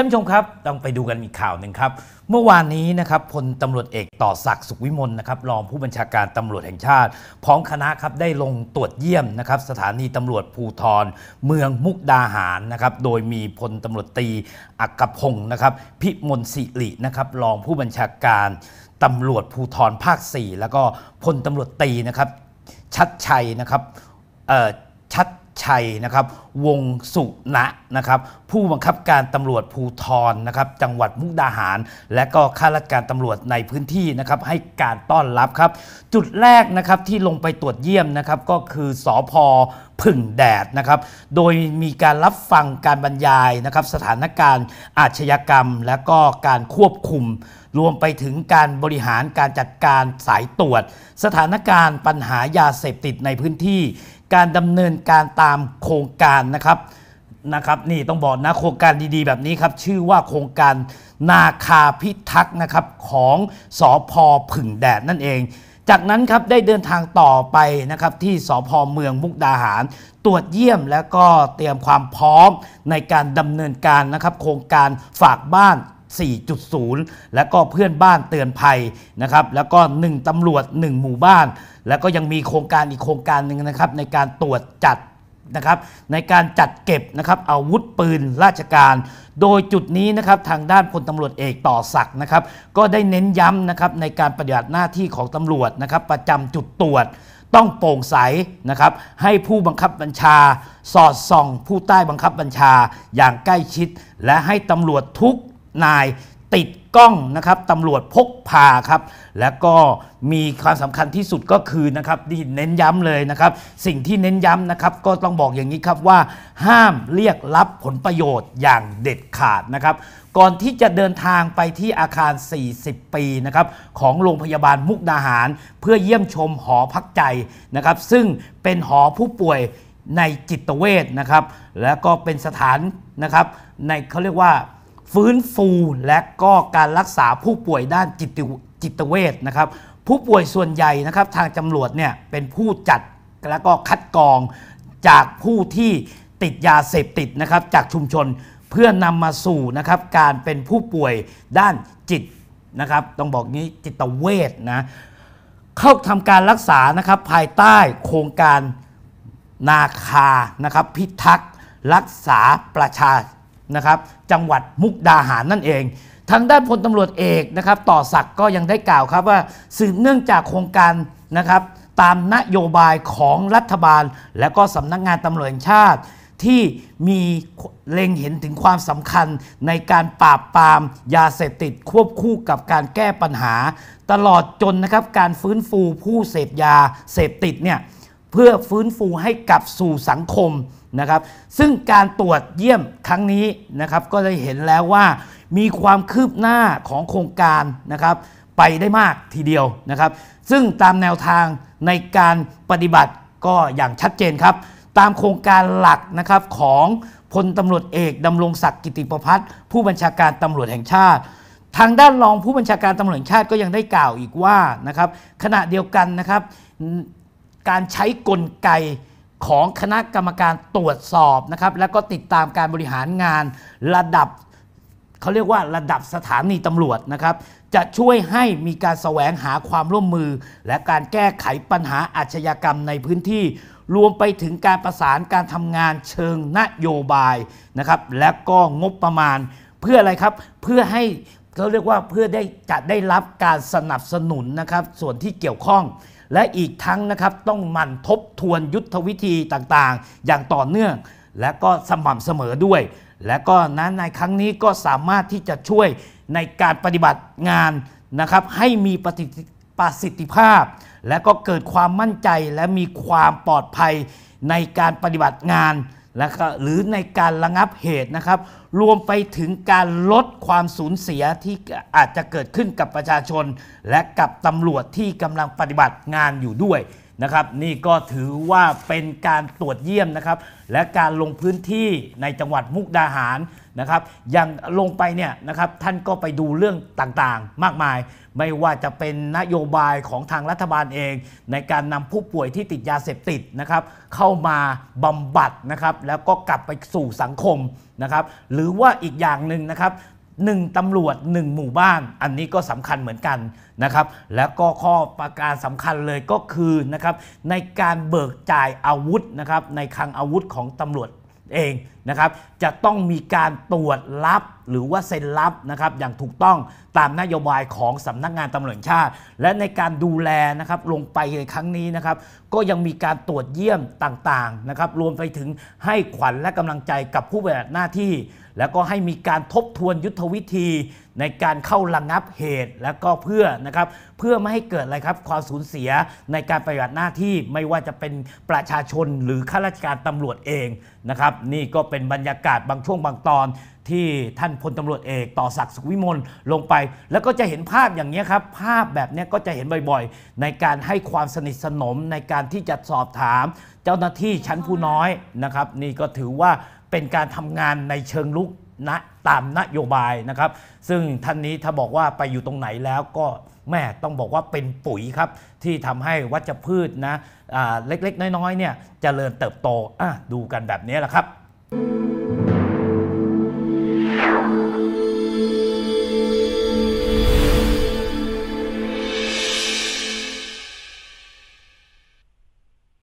ท่านผู้ชมครับต้องไปดูกันอีกข่าวหนึ่งครับเมื่อวานนี้นะครับพลตำรวจเอกต่อศักดิ์สุขวิมลนะครับรองผู้บัญชาการตำรวจแห่งชาติพร้อมคณะครับได้ลงตรวจเยี่ยมนะครับสถานีตำรวจภูทรเมืองมุกดาหารนะครับโดยมีพลตำรวจตีอักพงศ์นะครับ พิมลสิรินะครับรองผู้บัญชาการตำรวจภูทรภาค4แล้วก็พลตำรวจตีนะครับชัดชัยนะครับชัดชัยนะครับ วงสุณะนะครับ ผู้บังคับการตำรวจภูทรนะครับ จังหวัดมุกดาหาร และก็ข้าราชการตำรวจในพื้นที่นะครับ ให้การต้อนรับครับ จุดแรกนะครับที่ลงไปตรวจเยี่ยมนะครับ ก็คือสอพอพึ่งแดดนะครับ โดยมีการรับฟังการบรรยายนะครับสถานการณ์อาชญากรรมและก็การควบคุมรวมไปถึงการบริหารการจัดการสายตรวจ สถานการณ์ปัญหายาเสพติดในพื้นที่ การดำเนินการตามโครงการนะครับนะครับ นี่ต้องบอกนะโครงการดีๆ แบบนี้ครับชื่อว่าโครงการ นาคาพิทักษ์นะครับของสอพผึ่งแดดนั่นเอง จากนั้นครับได้เดินทางต่อไปนะครับที่สพเมือง มุกดาหาร ตรวจเยี่ยมและก็เตรียมความพร้อมในการดำเนินการนะครับโครงการฝากบ้าน4.0 และก็เพื่อนบ้านเตือนภัยนะครับแล้วก็ 1ตำรวจ 1 หมู่บ้าน แล้วก็ยังมีโครงการอีกโครงการหนึ่งนะครับ ในการตรวจจัดนะครับในการจัดเก็บนะครับอาวุธปืนราชการ โดยจุดนี้นะครับทางด้านพลตำรวจเอกต่อศักดิ์นะครับก็ได้เน้นย้ำนะครับในการปฏิบัติหน้าที่ของตำรวจนะครับประจำจุดตรวจ ต้องโปร่งใสนะครับให้ผู้บังคับบัญชาสอดส่องผู้ใต้บังคับบัญชาอย่างใกล้ชิดและให้ตำรวจทุกนายติดกล้องนะครับตำรวจพกพาครับและก็มีความสำคัญที่สุดก็คือนะครับที่เน้นย้ำเลยนะครับสิ่งที่เน้นย้ำนะครับก็ต้องบอกอย่างนี้ครับว่า ห้ามเรียกรับผลประโยชน์อย่างเด็ดขาดนะครับ ก่อนที่จะเดินทางไปที่อาคาร 40 ปีนะครับของโรงพยาบาลมุกดาหารเพื่อเยี่ยมชมหอพักใจนะครับซึ่งเป็นหอผู้ป่วยในจิตเวชนะครับและก็เป็นสถานนะครับในเขาเรียกว่าฟื้นฟูและก็การรักษาผู้ป่วยด้านจิตจิตเวชนะครับผู้ป่วยส่วนใหญ่นะครับทางตำรวจเนี่ยเป็นผู้จัดและก็คัดกรองจากผู้ที่ติดยาเสพติดนะครับจากชุมชนเพื่อนำมาสู่นะครับการเป็นผู้ป่วยด้านจิตนะครับต้องบอกนี้จิตเวชนะเข้าทำการรักษานะครับภายใต้โครงการนาคานะครับพิทักษ์รักษาประชานะครับ จังหวัดมุกดาหารนั่นเอง ทางด้านพลตำรวจเอกนะครับ ต่อศักดิ์ก็ยังได้กล่าวครับว่า สืบเนื่องจากโครงการนะครับ ตามนโยบายของรัฐบาล และก็สำนักงงานตำรวจแห่งชาติ ที่มีเล็งเห็นถึงความสำคัญ ในการปราบปรามยาเสพติด ควบคู่กับการแก้ปัญหา ตลอดจนนะครับ การฟื้นฟูผู้เสพยาเสพติดเนี่ยเพื่อฟื้นฟูให้กลับสู่สังคมนะครับ ซึ่งการตรวจเยี่ยมครั้งนี้นะครับก็ได้เห็นแล้วว่า มีความคืบหน้าของโครงการนะครับไปได้มากทีเดียวนะครับ ซึ่งตามแนวทางในการปฏิบัติก็อย่างชัดเจนครับ ตามโครงการหลักนะครับของพลตำรวจเอกดำรงศักดิ์กิติประพัฒน์ ผู้บัญชาการตำรวจแห่งชาติ ทางด้านรองผู้บัญชาการตำรวจแห่งชาติก็ยังได้กล่าวอีกว่านะครับขณะเดียวกันนะครับ การใช้กลไกของคณะกรรมการตรวจสอบนะครับแล้วก็ติดตามการบริหารงานระดับเขาเรียกว่าระดับสถานีตำรวจนะครับจะช่วยให้มีการแสวงหาความร่วมมือ และการแก้ไขปัญหาอาชญากรรมในพื้นที่ รวมไปถึงการประสานการทำงานเชิงนโยบายนะครับและก็งบประมาณเพื่ออะไรครับเพื่อให้เขาเรียกว่าเพื่อได้จะได้รับการสนับสนุนนะครับ ส่วนที่เกี่ยวข้องและอีกทั้งนะครับต้องมันทบทวนยุทธวิธีต่างๆ อย่างต่อเนื่อง และก็สม่ำเสมอด้วย และก็นั้นในครั้งนี้ก็สามารถที่จะช่วยในการปฏิบัติงานนะครับให้มีประสิทธิภาพ และก็เกิดความมั่นใจและมีความปลอดภัยในการปฏิบัติงานและก็หรือในการระงับเหตุนะครับ รวมไปถึงการลดความสูญเสียที่อาจจะเกิดขึ้นกับประชาชน และกับตำรวจที่กำลังปฏิบัติงานอยู่ด้วยนะครับ นี่ก็ถือว่าเป็นการตรวจเยี่ยมนะครับและการลงพื้นที่ในจังหวัดมุกดาหารนะครับยังลงไปเนี่ยนะครับท่านก็ไปดูเรื่องต่างๆ มากมาย ไม่ว่าจะเป็นนโยบายของทางรัฐบาลเอง ในการนำผู้ป่วยที่ติดยาเสพติดนะครับเข้ามาบำบัดนะครับแล้วก็กลับไปสู่สังคมนะครับหรือว่าอีกอย่างหนึ่งนะครับหนึ่งตำรวจหนึ่งหมู่บ้าน อันนี้ก็สำคัญเหมือนกันนะครับแล้วก็ข้อประการสำคัญเลยก็คือนะครับในการเบิกจ่ายอาวุธนะครับในคลังอาวุธของตำรวจเองนะครับจะต้องมีการตรวจรับหรือว่าเซ็นรับนะครับอย่างถูกต้องตามนโยบายของสำนักงานตำรวจชาติ และในการดูแลนะครับลงไปในครั้งนี้นะครับ ก็ยังมีการตรวจเยี่ยมต่างๆนะครับรวมไปถึงให้ขวัญและกำลังใจกับผู้ปฏิบัติหน้าที่ แล้วก็ให้มีการทบทวนยุทธวิธี ในการเข้าระงงับเหตุและก็เพื่อนะครับเพื่อไม่ให้เกิดอะไรครับความสูญเสียในการปฏิบัติหน้าที่ไม่ว่าจะเป็นประชาชนหรือข้าราชการตำรวจเองนะครับนี่ก็เป็นบรรยากาศบางช่วงบางตอนที่ท่านพลตำรวจเอกต่อศักดิ์สุขวิมลลงไป แล้วก็จะเห็นภาพอย่างนี้ครับ ภาพแบบนี้ก็จะเห็นบ่อยๆ ในการให้ความสนิทสนมในการที่จะสอบถาม เจ้าหน้าที่ชั้นผู้น้อยนะครับ นี่ก็ถือว่าเป็นการทำงานในเชิงลุกนะตามนโยบายนะครับ ซึ่งท่านนี้ถ้าบอกว่าไปอยู่ตรงไหนแล้วก็แม่ต้องบอกว่าเป็นปุ๋ยครับที่ทำให้วัชพืชนะเล็กๆ น้อยๆเนี่ยจเจริญเติบโตดูกันแบบนี้แหละครับ